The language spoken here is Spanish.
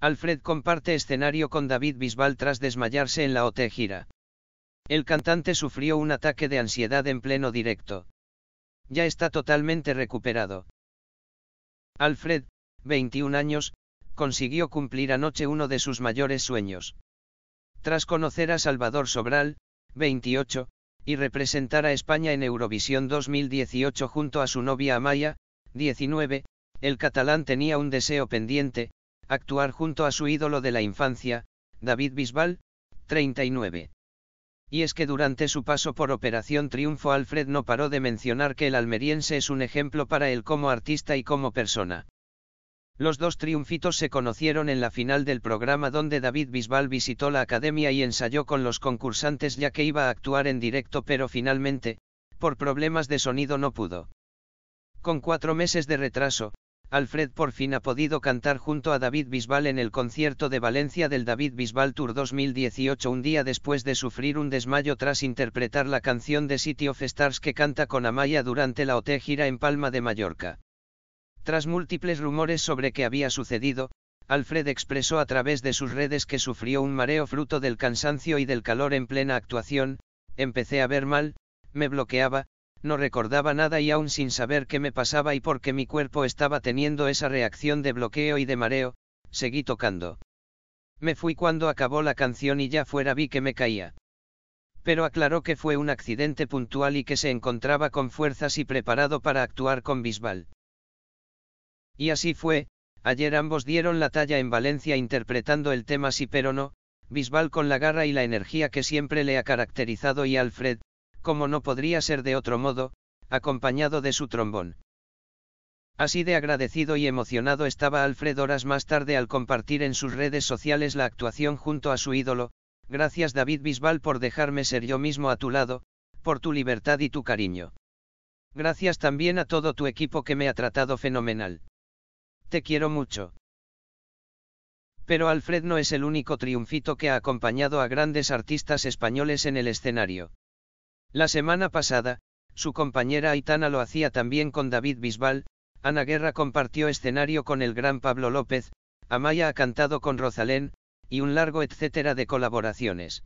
Alfred comparte escenario con David Bisbal tras desmayarse en la OTGira. gira. El cantante sufrió un ataque de ansiedad en pleno directo. Ya está totalmente recuperado. Alfred, 21 años, consiguió cumplir anoche uno de sus mayores sueños. Tras conocer a Salvador Sobral, 28, y representar a España en Eurovisión 2018 junto a su novia Amaya, 19, el catalán tenía un deseo pendiente, actuar junto a su ídolo de la infancia, David Bisbal, 39. Y es que durante su paso por Operación Triunfo Alfred no paró de mencionar que el almeriense es un ejemplo para él como artista y como persona. Los dos triunfitos se conocieron en la final del programa donde David Bisbal visitó la academia y ensayó con los concursantes ya que iba a actuar en directo pero finalmente, por problemas de sonido no pudo. Con cuatro meses de retraso, Alfred por fin ha podido cantar junto a David Bisbal en el concierto de Valencia del David Bisbal Tour 2018 un día después de sufrir un desmayo tras interpretar la canción de City of Stars que canta con Amaya durante la OT gira en Palma de Mallorca. Tras múltiples rumores sobre qué había sucedido, Alfred expresó a través de sus redes que sufrió un mareo fruto del cansancio y del calor en plena actuación, empecé a ver mal, me bloqueaba, no recordaba nada y aún sin saber qué me pasaba y por qué mi cuerpo estaba teniendo esa reacción de bloqueo y de mareo, seguí tocando. Me fui cuando acabó la canción y ya fuera vi que me caía. Pero aclaró que fue un accidente puntual y que se encontraba con fuerzas y preparado para actuar con Bisbal. Y así fue, ayer ambos dieron la talla en Valencia interpretando el tema sí pero no, Bisbal con la garra y la energía que siempre le ha caracterizado y Alfred, como no podría ser de otro modo, acompañado de su trombón. Así de agradecido y emocionado estaba Alfred horas más tarde al compartir en sus redes sociales la actuación junto a su ídolo, gracias David Bisbal por dejarme ser yo mismo a tu lado, por tu libertad y tu cariño. Gracias también a todo tu equipo que me ha tratado fenomenal. Te quiero mucho. Pero Alfred no es el único triunfito que ha acompañado a grandes artistas españoles en el escenario. La semana pasada, su compañera Aitana lo hacía también con David Bisbal, Ana Guerra compartió escenario con el gran Pablo López, Amaya ha cantado con Rosalén, y un largo etcétera de colaboraciones.